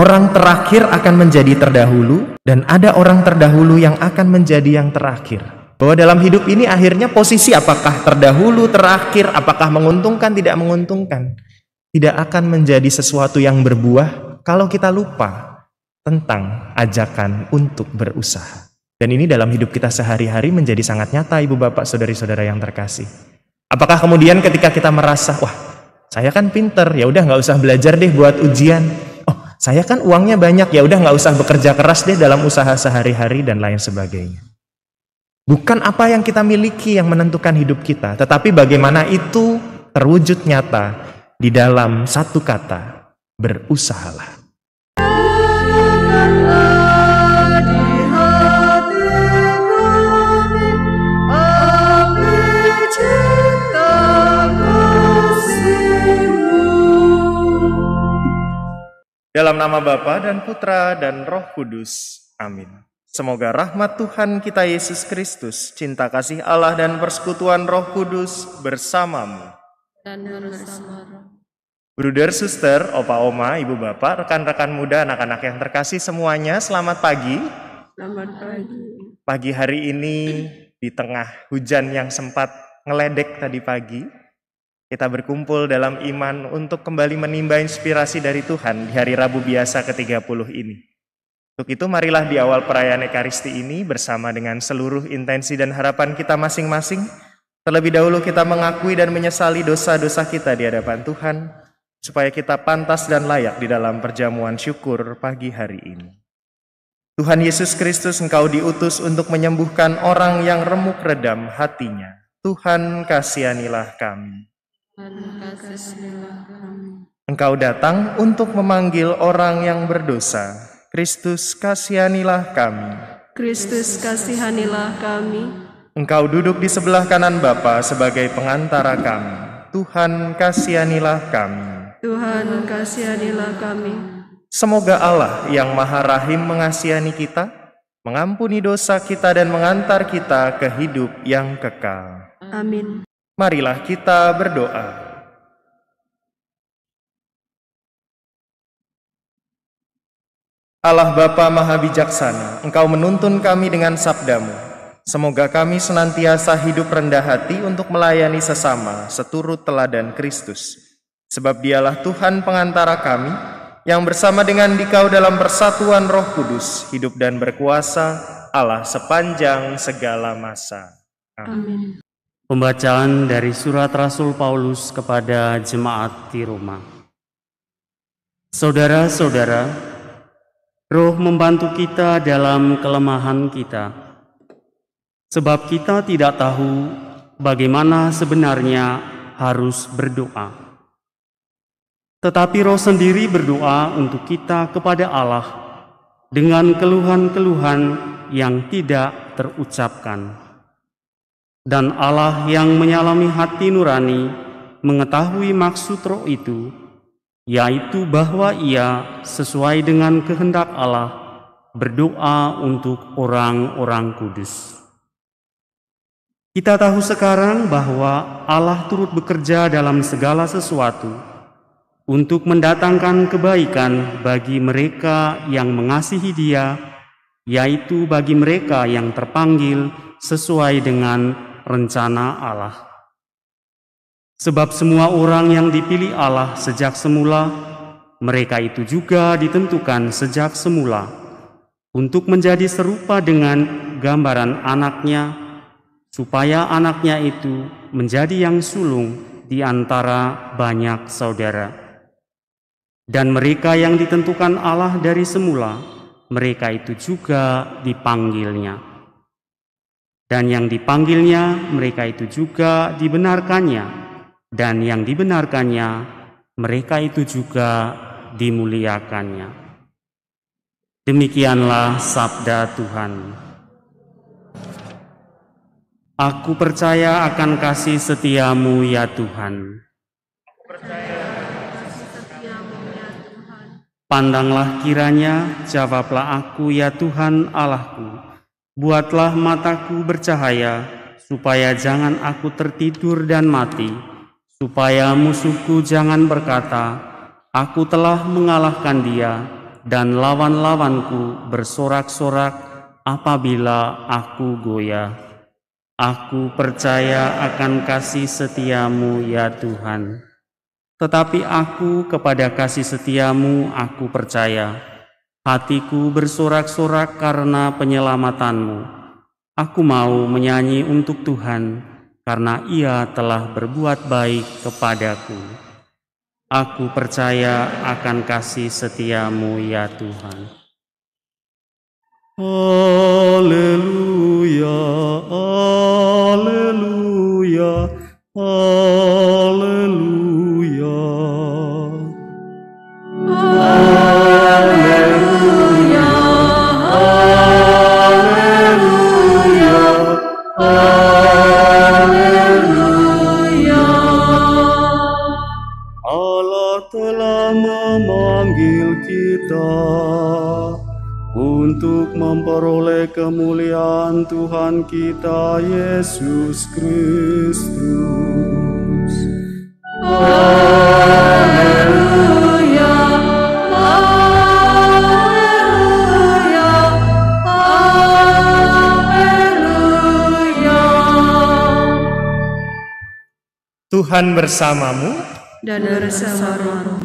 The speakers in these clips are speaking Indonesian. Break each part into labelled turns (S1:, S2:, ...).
S1: Orang terakhir akan menjadi terdahulu dan ada orang terdahulu yang akan menjadi yang terakhir. Bahwa dalam hidup ini akhirnya posisi apakah terdahulu, terakhir, apakah menguntungkan, tidak menguntungkan. Tidak akan menjadi sesuatu yang berbuah kalau kita lupa tentang ajakan untuk berusaha. Dan ini dalam hidup kita sehari-hari menjadi sangat nyata ibu bapak saudari-saudara yang terkasih. Apakah kemudian ketika kita merasa, wah saya kan pinter, ya udah nggak usah belajar deh buat ujian saya kan uangnya banyak, ya udah nggak usah bekerja keras deh dalam usaha sehari-hari dan lain sebagainya. Bukan apa yang kita miliki yang menentukan hidup kita, tetapi bagaimana itu terwujud nyata di dalam satu kata, berusahalah. Dalam nama Bapa dan Putra dan Roh Kudus. Amin. Semoga rahmat Tuhan kita Yesus Kristus, cinta kasih Allah dan persekutuan Roh Kudus bersamamu.
S2: Dan bersama
S1: Bruder, suster, opa, oma, ibu, bapak, rekan-rekan muda, anak-anak yang terkasih semuanya, selamat pagi.
S2: Selamat pagi.
S1: Pagi hari ini di tengah hujan yang sempat ngeledek tadi pagi, kita berkumpul dalam iman untuk kembali menimba inspirasi dari Tuhan di hari Rabu biasa ke-30 ini. Untuk itu marilah di awal perayaan Ekaristi ini bersama dengan seluruh intensi dan harapan kita masing-masing, terlebih dahulu kita mengakui dan menyesali dosa-dosa kita di hadapan Tuhan, supaya kita pantas dan layak di dalam perjamuan syukur pagi hari ini. Tuhan Yesus Kristus, Engkau diutus untuk menyembuhkan orang yang remuk redam hatinya. Tuhan, kasihanilah kami. Engkau datang untuk memanggil orang yang berdosa. Kristus, kasihanilah kami.
S2: Kristus, kasihanilah kami.
S1: Engkau duduk di sebelah kanan Bapa sebagai pengantara kami. Tuhan, kasihanilah kami.
S2: Tuhan, kasihanilah kami.
S1: Semoga Allah yang Maha Rahim mengasihani kita, mengampuni dosa kita dan mengantar kita ke hidup yang kekal. Amin. Marilah kita berdoa. Allah Bapa Maha Bijaksana, Engkau menuntun kami dengan sabdamu. Semoga kami senantiasa hidup rendah hati untuk melayani sesama seturut teladan Kristus. Sebab dialah Tuhan pengantara kami, yang bersama dengan dikau dalam persatuan roh kudus, hidup dan berkuasa, Allah sepanjang segala masa. Amin.
S2: Amin. Pembacaan dari surat Rasul Paulus kepada jemaat di Roma. Saudara-saudara, roh membantu kita dalam kelemahan kita. Sebab kita tidak tahu bagaimana sebenarnya harus berdoa. Tetapi roh sendiri berdoa untuk kita kepada Allah dengan keluhan-keluhan yang tidak terucapkan. Dan Allah yang menyalami hati nurani mengetahui maksud roh itu, yaitu bahwa ia sesuai dengan kehendak Allah berdoa untuk orang-orang kudus. Kita tahu sekarang bahwa Allah turut bekerja dalam segala sesuatu untuk mendatangkan kebaikan bagi mereka yang mengasihi Dia, yaitu bagi mereka yang terpanggil sesuai dengan rencana Allah. Sebab semua orang yang dipilih Allah sejak semula, mereka itu juga ditentukan sejak semula untuk menjadi serupa dengan gambaran anaknya, supaya anaknya itu menjadi yang sulung di antara banyak saudara. Dan mereka yang ditentukan Allah dari semula, mereka itu juga dipanggilnya dan yang dipanggilnya mereka itu juga dibenarkannya dan yang dibenarkannya mereka itu juga dimuliakannya demikianlah sabda Tuhan Aku percaya akan kasih setiamu ya Tuhan. Pandanglah kiranya, jawablah aku ya Tuhan Allahku Buatlah mataku bercahaya, supaya jangan aku tertidur dan mati, supaya musuhku jangan berkata, Aku telah mengalahkan dia, dan lawan-lawanku bersorak-sorak apabila aku goyah. Aku percaya akan kasih setiamu ya Tuhan. Tetapi aku kepada kasih setiamu aku percaya Hatiku bersorak-sorak karena penyelamatanmu. Aku mau menyanyi untuk Tuhan karena ia telah berbuat baik kepadaku. Aku percaya akan kasih setiamu ya Tuhan. Haleluya, haleluya, haleluya. Haleluya. Allah telah memanggil kita untuk memperoleh kemuliaan Tuhan kita Yesus Kristus. Haleluya.
S1: Tuhan bersamamu
S2: dan bersama rohmu.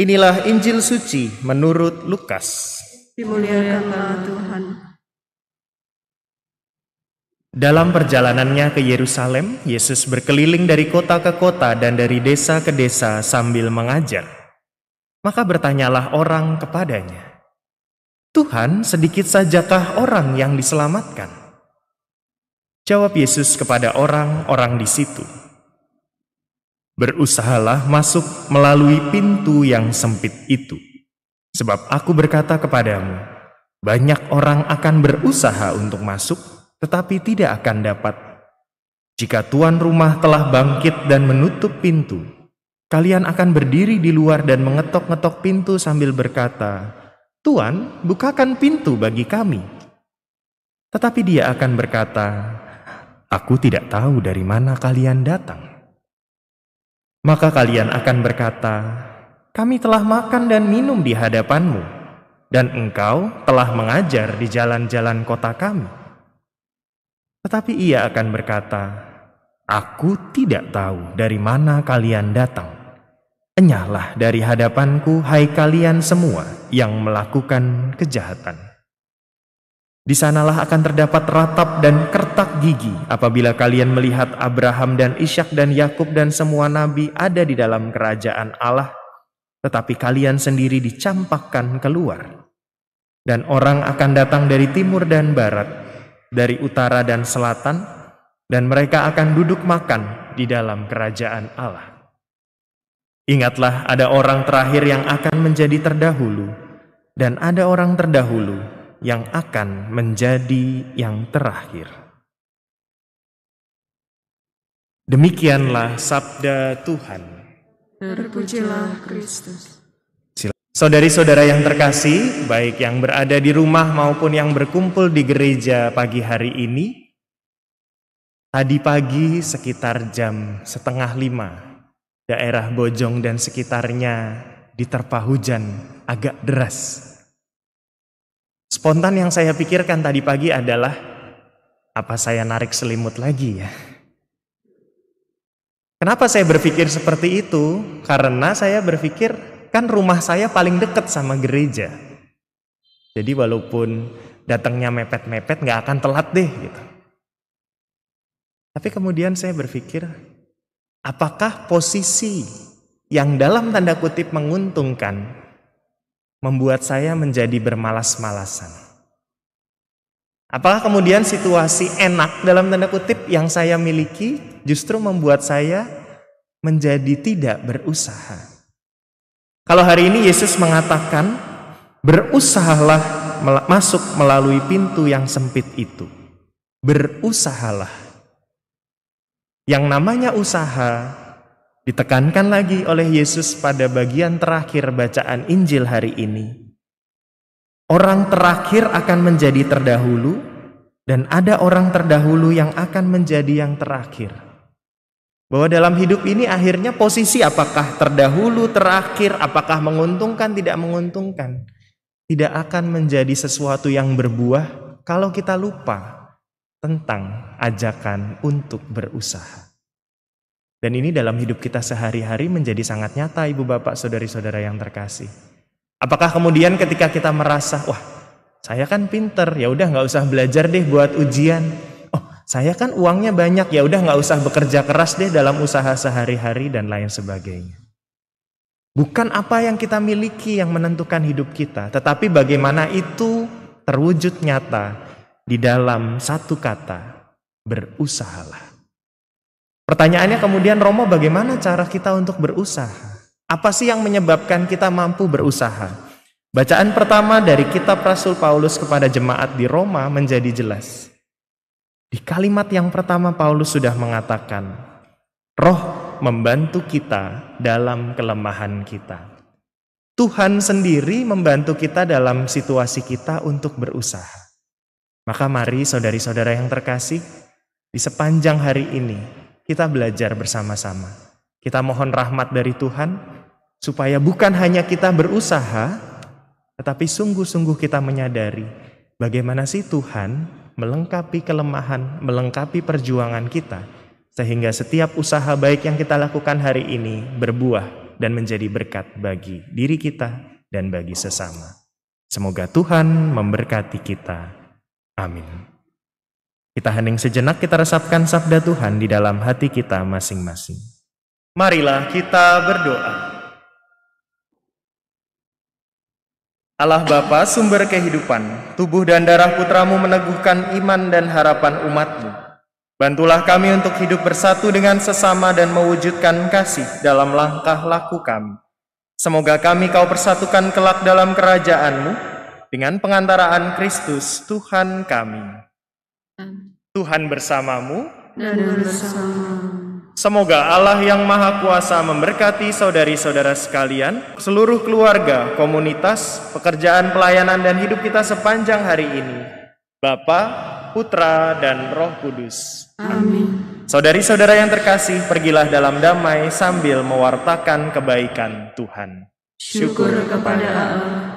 S1: Inilah Injil suci menurut
S2: Lukas. Dimuliakanlah Tuhan.
S1: Dalam perjalanannya ke Yerusalem, Yesus berkeliling dari kota ke kota dan dari desa ke desa sambil mengajar. Maka bertanyalah orang kepadanya, "Tuhan, sedikit sajakah orang yang diselamatkan?" Jawab Yesus kepada orang-orang di situ, Berusahalah masuk melalui pintu yang sempit itu. Sebab aku berkata kepadamu, banyak orang akan berusaha untuk masuk, tetapi tidak akan dapat. Jika tuan rumah telah bangkit dan menutup pintu, kalian akan berdiri di luar dan mengetok-ngetok pintu sambil berkata, Tuan, bukakan pintu bagi kami. Tetapi dia akan berkata, Aku tidak tahu dari mana kalian datang. Maka kalian akan berkata, Kami telah makan dan minum di hadapanmu, dan engkau telah mengajar di jalan-jalan kota kami. Tetapi ia akan berkata, Aku tidak tahu dari mana kalian datang. Enyahlah dari hadapanku, hai kalian semua yang melakukan kejahatan. Di sanalah akan terdapat ratap dan kertak gigi apabila kalian melihat Abraham dan Ishak dan Yakub dan semua nabi ada di dalam kerajaan Allah, tetapi kalian sendiri dicampakkan keluar. Dan orang akan datang dari timur dan barat, dari utara dan selatan, dan mereka akan duduk makan di dalam kerajaan Allah. Ingatlah ada orang terakhir yang akan menjadi terdahulu, dan ada orang terdahulu yang akan menjadi yang terakhir. Demikianlah sabda Tuhan.
S2: Terpujilah Kristus.
S1: Saudari-saudara yang terkasih, baik yang berada di rumah maupun yang berkumpul di gereja pagi hari ini, tadi pagi sekitar jam setengah lima, daerah Bojong dan sekitarnya diterpa hujan agak deras Spontan yang saya pikirkan tadi pagi adalah, apa saya narik selimut lagi ya? Kenapa saya berpikir seperti itu? Karena saya berpikir, kan rumah saya paling dekat sama gereja. Jadi walaupun datangnya mepet-mepet nggak akan telat deh gitu. Tapi kemudian saya berpikir, apakah posisi yang dalam tanda kutip menguntungkan membuat saya menjadi bermalas-malasan. Apakah kemudian situasi enak dalam tanda kutip yang saya miliki justru membuat saya menjadi tidak berusaha? Kalau hari ini Yesus mengatakan, "Berusahalah masuk melalui pintu yang sempit itu." Berusahalah. Yang namanya usaha Ditekankan lagi oleh Yesus pada bagian terakhir bacaan Injil hari ini. Orang terakhir akan menjadi terdahulu, dan ada orang terdahulu yang akan menjadi yang terakhir. Bahwa dalam hidup ini akhirnya posisi apakah terdahulu, terakhir, apakah menguntungkan, tidak menguntungkan, tidak akan menjadi sesuatu yang berbuah kalau kita lupa tentang ajakan untuk berusaha. Dan ini dalam hidup kita sehari-hari menjadi sangat nyata ibu bapak saudari-saudara yang terkasih. Apakah kemudian ketika kita merasa, wah saya kan pinter, ya udah nggak usah belajar deh buat ujian. Oh saya kan uangnya banyak, ya udah nggak usah bekerja keras deh dalam usaha sehari-hari dan lain sebagainya. Bukan apa yang kita miliki yang menentukan hidup kita, tetapi bagaimana itu terwujud nyata di dalam satu kata, berusahalah. Pertanyaannya kemudian Romo bagaimana cara kita untuk berusaha? Apa sih yang menyebabkan kita mampu berusaha? Bacaan pertama dari kitab Rasul Paulus kepada jemaat di Roma menjadi jelas. Di kalimat yang pertama Paulus sudah mengatakan, roh membantu kita dalam kelemahan kita. Tuhan sendiri membantu kita dalam situasi kita untuk berusaha. Maka mari saudari-saudara yang terkasih, di sepanjang hari ini kita belajar bersama-sama. Kita mohon rahmat dari Tuhan supaya bukan hanya kita berusaha, tetapi sungguh-sungguh kita menyadari bagaimana sih Tuhan melengkapi kelemahan, melengkapi perjuangan kita, sehingga setiap usaha baik yang kita lakukan hari ini berbuah dan menjadi berkat bagi diri kita dan bagi sesama. Semoga Tuhan memberkati kita. Amin. Kita hening sejenak kita resapkan sabda Tuhan di dalam hati kita masing-masing. Marilah kita berdoa. Allah Bapa sumber kehidupan, tubuh dan darah putramu meneguhkan iman dan harapan umatmu. Bantulah kami untuk hidup bersatu dengan sesama dan mewujudkan kasih dalam langkah laku kami. Semoga kami kau persatukan kelak dalam kerajaanmu dengan pengantaraan Kristus Tuhan kami. Tuhan bersamamu.
S2: Dan bersamamu.
S1: Semoga Allah yang Maha Kuasa memberkati saudari-saudara sekalian, seluruh keluarga, komunitas, pekerjaan, pelayanan, dan hidup kita sepanjang hari ini. Bapa, Putra, dan Roh Kudus.
S2: Amin.
S1: Saudari-saudara yang terkasih, pergilah dalam damai sambil mewartakan kebaikan Tuhan.
S2: Syukur kepada Allah.